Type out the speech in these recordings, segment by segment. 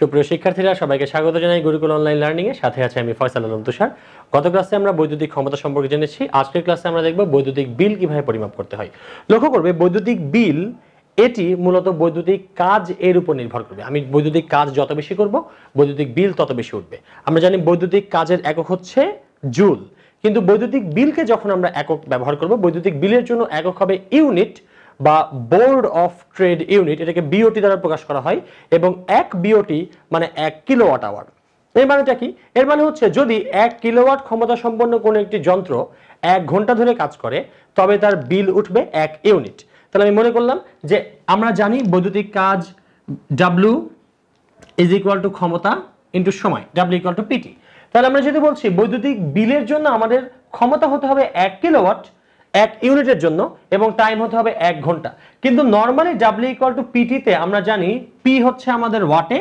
সুপ্রিয় শিক্ষার্থীরা সবাইকে স্বাগত জানাই গুরুকুল অনলাইন লার্নিংয়ে সাথে আছে আমি ফয়সাল আলম তুষার গত ক্লাসে আমরা বৈদ্যুতিক ক্ষমতা সম্পর্কে জেনেছি আজকের ক্লাসে আমরা দেখব বৈদ্যুতিক বিল কিভাবে পরিমাপ করতে হয় লক্ষ্য করবে বৈদ্যুতিক বিল এটি মূলত বৈদ্যুতিক কাজ এর উপর নির্ভর করবে আমি বৈদ্যুতিক কাজ যত বেশি করব বৈদ্যুতিক বিল তত বেশি উঠবে আমরা জানি বৈদ্যুতিক কাজের একক হচ্ছে জুল কিন্তু বৈদ্যুতিক বিলকে যখন আমরা একক ব্যবহার করব বৈদ্যুতিক বিলের জন্য একক হবে ইউনিট বা বোর্ড অফ ট্রেড ইউনিট এটাকে বিওটি দ্বারা প্রকাশ করা হয় এবং এক বিওটি মানে এক কিলোওয়াট আওয়ার এর মানেটা কি এর মানে হচ্ছে যদি এক কিলোওয়াট ক্ষমতা সম্পন্ন কোনো একটি যন্ত্র এক ঘন্টা ধরে কাজ করে তবে তার বিল উঠবে এক ইউনিট তাহলে আমি মনে করলাম যে আমরা জানি বৈদ্যুতিক কাজ ডাব্লু ইজ ইকুয়াল টু ক্ষমতা ইন্টু সময় ডাব্লু ইকুয়াল টু পিটি তাহলে আমরা যদি বলছি বৈদ্যুতিক বিলের জন্য আমাদের ক্ষমতা হতে হবে এক কিলোওয়াট এক ইউনিটের জন্য এবং টাইম হতে হবে এক ঘন্টা কিন্তু নর্মালি ডাব্লিউ ইকুয়াল টু পিটিতে আমরা জানি পি হচ্ছে আমাদের ওয়াটে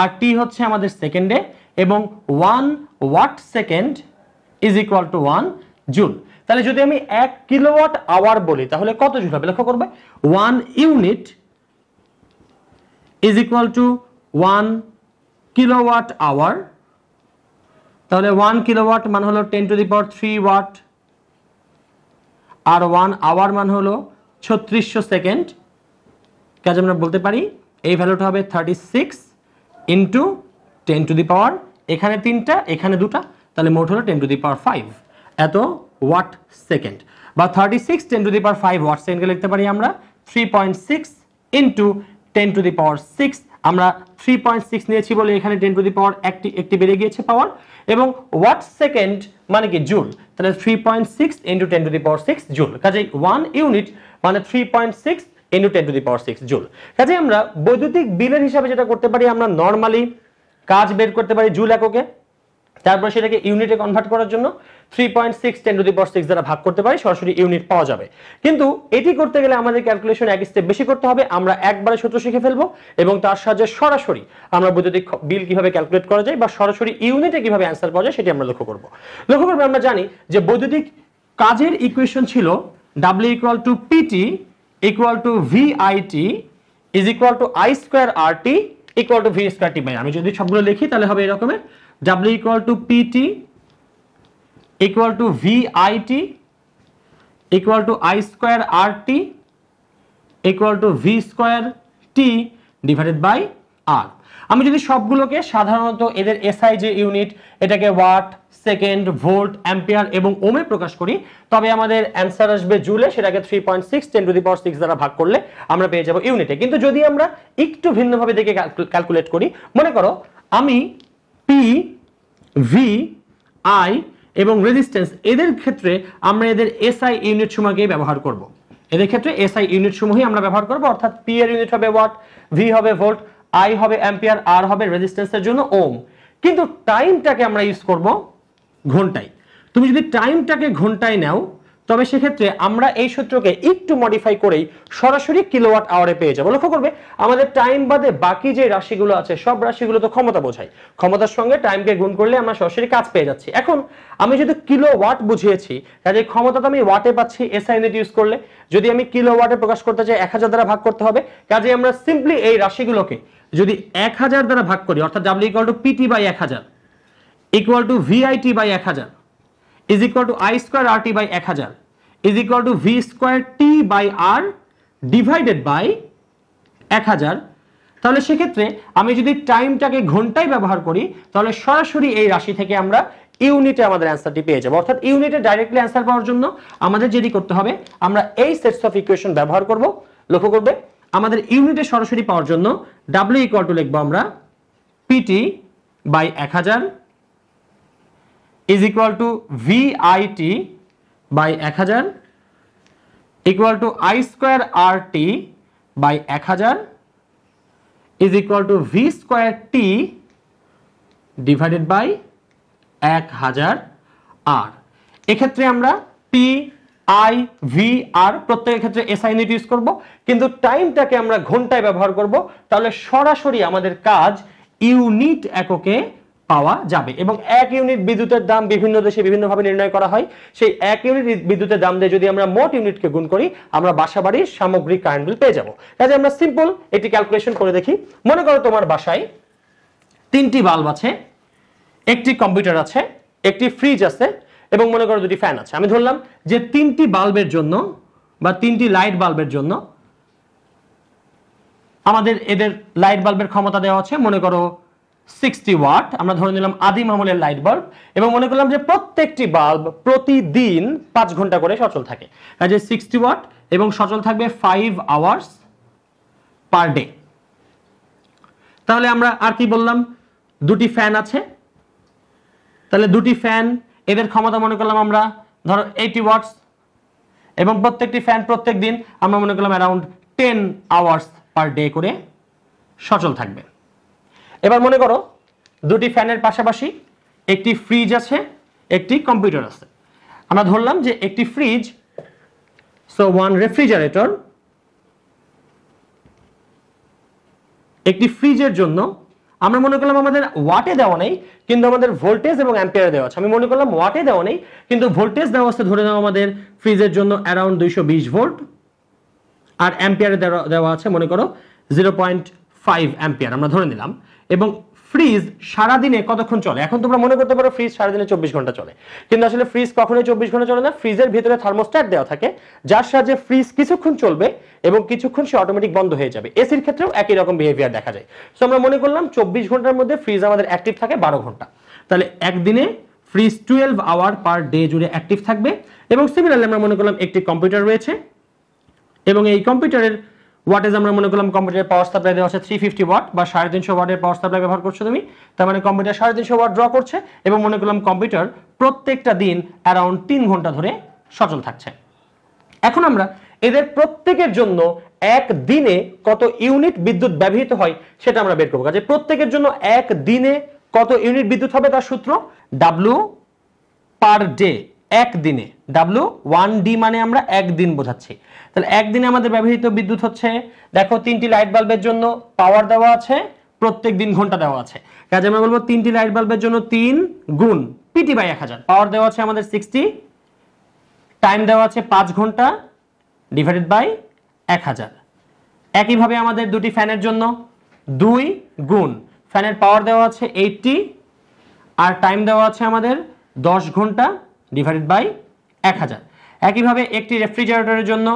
আর টি হচ্ছে আমাদের সেকেন্ডে এবং one watt second is equal to one joule তাহলে যদি আমি এক কিলোওয়াট আওয়ার বলি তাহলে কত জুল হবে লক্ষ্য করবে one unit is equal to one kilowatt hour তাহলে ওয়ান কিলোওয়াট মানে হলো ten to the power three watt আর ওয়ান আওয়ার মান হলো ছত্রিশশো সেকেন্ড কাজ আমরা বলতে পারি এই ভ্যালুটা হবে thirty six into ten to the power এখানে তিনটা এখানে দুটা তাহলে মোট হলো ten to the power five এত ওয়াট সেকেন্ড বা thirty six ten to the power five watt সেকেন্ডকে লিখতে পারি আমরা three point six into ten to the power six আমরা থ্রি পয়েন্ট সিক্স নিয়েছি বলে এখানে টেন টু দি পাওয়ার একটি একটি বেড়ে গিয়েছে পাওয়ার এবং ওয়াট সেকেন্ড মানে কি জুল তাহলে three point six into ten to the power six joule কাজেই ওয়ান ইউনিট মানে three point six into ten to the power six joule কাজে আমরা বৈদ্যুতিক বিলের হিসাবে যেটা করতে পারি আমরা নর্মালি কাজ বের করতে পারি জুল এককে তারপর সেটাকে ইউনিটে কনভার্ট করার জন্য থ্রি পয়েন্ট সিক্স টেন ভাগ করতে সরাসরি ইউনিট পাওয়া যাবে কিন্তু এটি করতে গেলে আমাদের ক্যালকুলেশন এক বেশি করতে হবে আমরা একবারে সূত্র শিখে ফেলবো এবং তার সাহায্যে সরাসরি আমরা বৈদ্যুতিক বিল কিভাবে ক্যালকুলেট করা যায় বা সরাসরি ইউনিটে অ্যান্সার পাওয়া যায় সেটি আমরা লক্ষ্য লক্ষ্য করবো আমরা জানি যে বৈদ্যুতিক কাজের ইকুয়েশন ছিল W to PT equal to is to I square R T to V T আমি যদি সবগুলো লিখি তাহলে হবে এরকমের W equal to PT equal to VIT equal to I square RT equal to V square T divided by R আমি যদি সবগুলোকে সাধারণত এদের এসআই যে ইউনিট এটাকে ওয়াট সেকেন্ড ভোল্ট অ্যাম্পিয়ার এবং ওমে প্রকাশ করি তবে আমাদের অ্যান্সার আসবে জুলে সেটাকে three point six ten to the power six দ্বারা ভাগ করলে আমরা পেয়ে যাব ইউনিটে কিন্তু যদি আমরা একটু ভিন্নভাবে দেখে ক্যালকুলেট করি মনে করো আমি পি ভি আই এবং রেজিস্ট্যান্স এদের ক্ষেত্রে আমরা এদের এসআই ইউনিট সমূহকে ব্যবহার করব। এদের ক্ষেত্রে এসআই ইউনিট সমূহই আমরা ব্যবহার করব অর্থাৎ পি এর ইউনিট হবে ওয়াট ভি হবে ভোল্ট আই হবে অ্যাম্পিয়ার আর হবে রেজিস্ট্যান্সের জন্য ওম কিন্তু টাইমটাকে আমরা ইউজ করব ঘন্টায় তুমি যদি টাইমটাকে ঘন্টায় নাও তবে সেক্ষেত্রে আমরা এই সূত্রকে একটু মডিফাই করেই সরাসরি কিলোওয়াট আওয়ারে পেয়ে যাবো লক্ষ্য করবে আমাদের টাইম বাদে বাকি যে রাশিগুলো আছে সব রাশিগুলো তো ক্ষমতা বোঝায় ক্ষমতার সঙ্গে টাইমকে গুণ করলে আমরা সরাসরি কাজ পেয়ে যাচ্ছি এখন আমি যদি কিলো ওয়াট বুঝিয়েছি কাজে ক্ষমতা তো আমি ওয়াটে পাচ্ছি এসআই ইউনিট ইউজ করলে যদি আমি কিলো ওয়াটে প্রকাশ করতে চাই এক হাজার দ্বারা ভাগ করতে হবে কাজে আমরা সিম্পলি এই রাশিগুলোকে যদি এক হাজার দ্বারা ভাগ করি অর্থাৎ W equal to PT by এক হাজার ইকুয়াল টু ভিআইটি বাই এক হাজার is equal to I square R T by এক হাজার is equal to V square T by R divided by এক হাজার তাহলে সেক্ষেত্রে আমি যদি টাইমটাকে ঘন্টায় ব্যবহার করি তাহলে সরাসরি এই রাশি থেকে আমরা ইউনিটে আমাদের অ্যান্সারটি পেয়ে যাবো অর্থাৎ ইউনিটে ডাইরেক্টলি অ্যান্সার পাওয়ার জন্য আমাদের যেটি করতে হবে আমরা এই সেটস অফ ইকুয়েশন ব্যবহার করব লক্ষ্য করবে আমাদের ইউনিটে সরাসরি পাওয়ার জন্য ডাব্লিউ ইকুয়াল টু লিখবো আমরা পিটি বাই এক হাজার is equal to VIT by এক হাজার equal to I square R T by এক হাজার is equal to V square T divided by এক হাজার আর এক্ষেত্রে আমরা পি আই ভি আর প্রত্যেকের ক্ষেত্রে এস আই ইউজ করব কিন্তু টাইমটাকে আমরা ঘন্টায় ব্যবহার করব তাহলে সরাসরি আমাদের কাজ ইউনিট এককে পাওয়া যাবে এবং এক ইউনিট বিদ্যুতের দাম বিভিন্ন দেশে বিভিন্নভাবে নির্ণয় করা হয় সেই এক ইউনিট বিদ্যুতের দাম দিয়ে যদি আমরা মোট ইউনিটকে গুণ করি আমরা বাসা বাড়ির সামগ্রিক কারেন্ট বিল পেয়ে যাব কাজে আমরা সিম্পল এটি ক্যালকুলেশন করে দেখি মনে করো তোমার বাসায় তিনটি বাল্ব আছে একটি কম্পিউটার আছে একটি ফ্রিজ আছে এবং মনে করো দুটি ফ্যান আছে আমি ধরলাম যে তিনটি বাল্বের জন্য বা তিনটি লাইট বাল্বের জন্য আমাদের এদের লাইট বাল্বের ক্ষমতা দেওয়া আছে মনে করো সিক্সটি ওয়াট আমরা ধরে নিলাম আদিম আমলের লাইট বাল্ব এবং মনে করলাম যে প্রত্যেকটি বাল্ব প্রতিদিন পাঁচ ঘন্টা করে সচল থাকে যে সিক্সটি ওয়াট এবং সচল থাকবে ফাইভ আওয়ার্স পার ডে তাহলে আমরা আর কি বললাম দুটি ফ্যান আছে তাহলে দুটি ফ্যান এদের ক্ষমতা মনে করলাম আমরা ধরো এইটি ওয়াটস এবং প্রত্যেকটি ফ্যান প্রত্যেক দিন আমরা মনে করলাম around ten hours per day করে সচল থাকবে এবার মনে করো দুটি ফ্যানের পাশাপাশি একটি ফ্রিজ আছে একটি কম্পিউটার আছে আমরা ধরলাম যে একটি ফ্রিজ সো ওয়ান রেফ্রিজারেটর একটি ফ্রিজের জন্য আমরা মনে করলাম আমাদের ওয়াটে দেওয়া নেই কিন্তু আমাদের ভোল্টেজ এবং অ্যাম্পিয়ার দেওয়া আছে আমি মনে করলাম ওয়াটে দেওয়া নেই কিন্তু ভোল্টেজ দেওয়া আছে ধরে নাও আমাদের ফ্রিজের জন্য অ্যারাউন্ড দুইশো ভোল্ট আর অ্যাম্পিয়ারে দেওয়া আছে মনে করো জিরো পয়েন্ট ফাইভ অ্যাম্পিয়ার আমরা ধরে নিলাম এবং ফ্রিজ সারাদিনে কতক্ষণ চলে এখন তোমরা মনে করতে পারো ফ্রিজ সারাদিনে চব্বিশ ঘন্টা চলে কিন্তু আসলে ফ্রিজ কখনোই চব্বিশ ঘন্টা চলে না ফ্রিজের ভিতরে থার্মোস্ট্যাট দেওয়া থাকে যার সাহায্যে ফ্রিজ কিছুক্ষণ চলবে এবং কিছুক্ষণ সে অটোমেটিক বন্ধ হয়ে যাবে এসির ক্ষেত্রেও একই রকম বিহেভিয়ার দেখা যায় সো আমরা মনে করলাম চব্বিশ ঘন্টার মধ্যে ফ্রিজ আমাদের অ্যাক্টিভ থাকে বারো ঘন্টা তাহলে একদিনে fridge twelve hour per day জুড়ে অ্যাক্টিভ থাকবে এবং সিমিলারলি আমরা মনে করলাম একটি কম্পিউটার রয়েছে এবং এই কম্পিউটারের ওয়াটেজ আমরা মনে করলাম কম্পিউটারের পাওয়ার সাপ্লাই দেওয়া আছে থ্রি ফিফটি ওয়াট বা সাড়ে তিনশো ওয়াটের পাওয়ার সাপ্লাই ব্যবহার করছো তুমি তার মানে কম্পিউটার সাড়ে তিনশো ওয়াট ড্র করছে এবং মনে করলাম কম্পিউটার প্রত্যেকটা দিন অ্যারাউন্ড তিন ঘন্টা ধরে সচল থাকছে এখন আমরা এদের প্রত্যেকের জন্য এক দিনে কত ইউনিট বিদ্যুৎ ব্যবহৃত হয় সেটা আমরা বের করবো কাজে প্রত্যেকের জন্য এক দিনে কত ইউনিট বিদ্যুৎ হবে তার সূত্র ডাব্লু পার ডে একদিনে ডাব্লু ওয়ান ডি মানে আমরা একদিন বোঝাচ্ছি তাহলে একদিনে আমাদের ব্যবহৃত বিদ্যুৎ হচ্ছে দেখো তিনটি লাইট বাল্বের জন্য পাওয়ার দেওয়া আছে প্রত্যেক দিন ঘন্টা দেওয়া আছে কাজে আমরা বলবো তিনটি লাইট বাল্বের জন্য তিন গুণ পিটি বাই এক হাজার পাওয়ার দেওয়া আছে আমাদের সিক্সটি টাইম দেওয়া আছে পাঁচ ঘন্টা ডিভাইডেড বাই এক হাজার একইভাবে আমাদের দুটি ফ্যানের জন্য দুই গুণ ফ্যানের পাওয়ার দেওয়া আছে এইটটি আর টাইম দেওয়া আছে আমাদের দশ ঘন্টা ডিভাইডেড বাই এক হাজার একইভাবে একটি রেফ্রিজারেটরের জন্য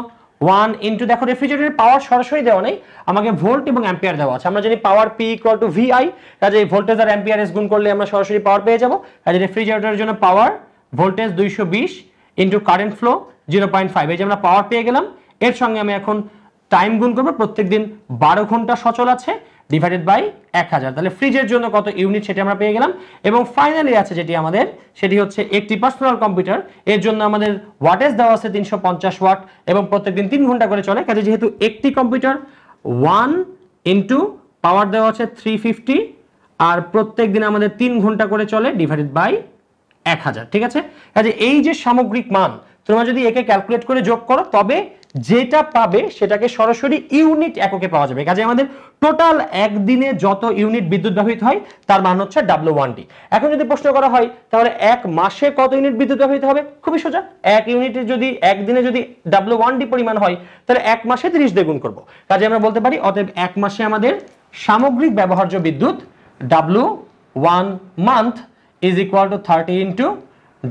ওয়ান ইন্টু দেখো রেফ্রিজারেটরের পাওয়ার সরাসরি দেওয়া নেই আমাকে ভোল্ট এবং অ্যাম্পিয়ার দেওয়া আছে আমরা জানি power P equal to VI কাজে ভোল্টেজ আর অ্যাম্পিয়ার এস গুণ করলে আমরা সরাসরি পাওয়ার পেয়ে যাবো কাজে রেফ্রিজারেটরের জন্য পাওয়ার ভোল্টেজ দুইশো বিশ into current flow zero point five এই যে আমরা পাওয়ার পেয়ে গেলাম এর সঙ্গে আমি এখন টাইম গুণ করবো প্রত্যেক দিন বারো ঘন্টা সচল আছে ডিভাইডেড বাই এক হাজার তাহলে ফ্রিজের জন্য কত ইউনিট সেটি আমরা পেয়ে গেলাম এবং ফাইনালি আছে যেটি আমাদের সেটি হচ্ছে একটি পার্সোনাল কম্পিউটার এর জন্য আমাদের ওয়াটেজ দেওয়া আছে তিনশো পঞ্চাশ ওয়াট এবং প্রত্যেকদিন তিন ঘন্টা করে চলে কাজে যেহেতু একটি কম্পিউটার ওয়ান ইন্টু পাওয়ার দেওয়া আছে থ্রি ফিফটি আর প্রত্যেক দিন আমাদের তিন ঘন্টা করে চলে ডিভাইডেড বাই এক হাজার ঠিক আছে কাজে এই যে সামগ্রিক মান তোমরা যদি একে ক্যালকুলেট করে যোগ করো তবে যেটা পাবে সেটাকে সরাসরি ইউনিট এককে পাওয়া যাবে কাজে আমাদের টোটাল একদিনে যত ইউনিট বিদ্যুৎ ব্যবহৃত হয় তার মান হচ্ছে ডাব্লু ওয়ানটি এখন যদি প্রশ্ন করা হয় তাহলে এক মাসে কত ইউনিট বিদ্যুৎ ব্যবহৃত হবে খুবই সোজা এক ইউনিটে যদি একদিনে যদি ডাব্লু ওয়ানটি পরিমাণ হয় তাহলে এক মাসে তিরিশ দেগুন করবো কাজে আমরা বলতে পারি অতএব এক মাসে আমাদের সামগ্রিক ব্যবহার্য বিদ্যুৎ W one month is equal to thirty into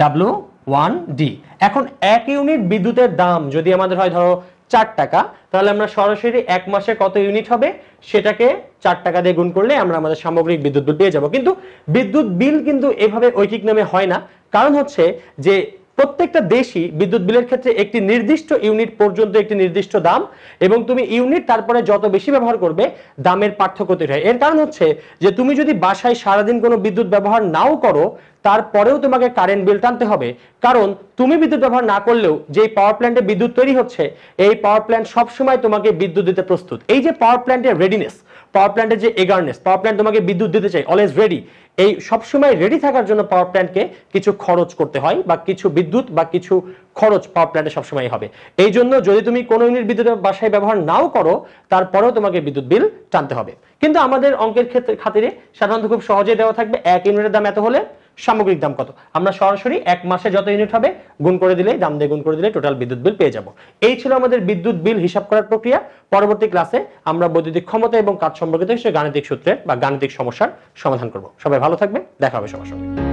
W one D এখন এক ইউনিট বিদ্যুতের দাম যদি আমাদের হয় ধরো চার টাকা তাহলে আমরা সরাসরি এক মাসে কত ইউনিট হবে সেটাকে চার টাকা দিয়ে গুণ করলে আমরা আমাদের সামগ্রিক বিদ্যুৎ বিল পেয়ে যাবো কিন্তু বিদ্যুৎ বিল কিন্তু এভাবে ঐকিক নামে হয় না কারণ হচ্ছে যে প্রত্যেকটা দেশই বিদ্যুৎ বিলের ক্ষেত্রে একটি নির্দিষ্ট ইউনিট পর্যন্ত একটি নির্দিষ্ট দাম এবং তুমি ইউনিট তারপরে যত বেশি ব্যবহার করবে দামের পার্থক্য তৈরি হয় এর কারণ হচ্ছে যে তুমি যদি বাসায় সারাদিন কোনো বিদ্যুৎ ব্যবহার নাও করো তারপরেও তোমাকে কারেন্ট বিল টানতে হবে কারণ তুমি বিদ্যুৎ ব্যবহার না করলেও যে পাওয়ার প্ল্যান্টে বিদ্যুৎ তৈরি হচ্ছে এই পাওয়ার প্ল্যান্ট সবসময় তোমাকে বিদ্যুৎ দিতে প্রস্তুত এই যে পাওয়ার প্ল্যান্টের রেডিনেস পাওয়ার প্ল্যান্টের যে এগারনেস পাওয়ার প্ল্যান্ট তোমাকে বিদ্যুৎ দিতে চাই অলওয়েজ রেডি এই সবসময় রেডি থাকার জন্য পাওয়ার প্ল্যান্টকে কিছু খরচ করতে হয় বা কিছু বিদ্যুৎ বা কিছু খরচ পাওয়ার প্ল্যান্টে সবসময় হবে এই জন্য যদি তুমি কোনো ইউনিট বিদ্যুৎ বাসায় ব্যবহার নাও করো তারপরেও তোমাকে বিদ্যুৎ বিল টানতে হবে কিন্তু আমাদের অঙ্কের ক্ষেত্রে খাতিরে সাধারণত খুব সহজে দেওয়া থাকবে এক ইউনিটের দাম এত হলে সামগ্রিক দাম কত আমরা সরাসরি এক মাসে যত ইউনিট হবে গুণ করে দিলে দাম দিয়ে গুণ করে দিলে টোটাল বিদ্যুৎ বিল পেয়ে যাব এই ছিল আমাদের বিদ্যুৎ বিল হিসাব করার প্রক্রিয়া পরবর্তী ক্লাসে আমরা বৈদ্যুতিক ক্ষমতা এবং কাজ সম্পর্কিত হিসেবে গাণিতিক সূত্রের বা গাণিতিক সমস্যার সমাধান করব সবাই ভালো থাকবে দেখা হবে সবার সঙ্গে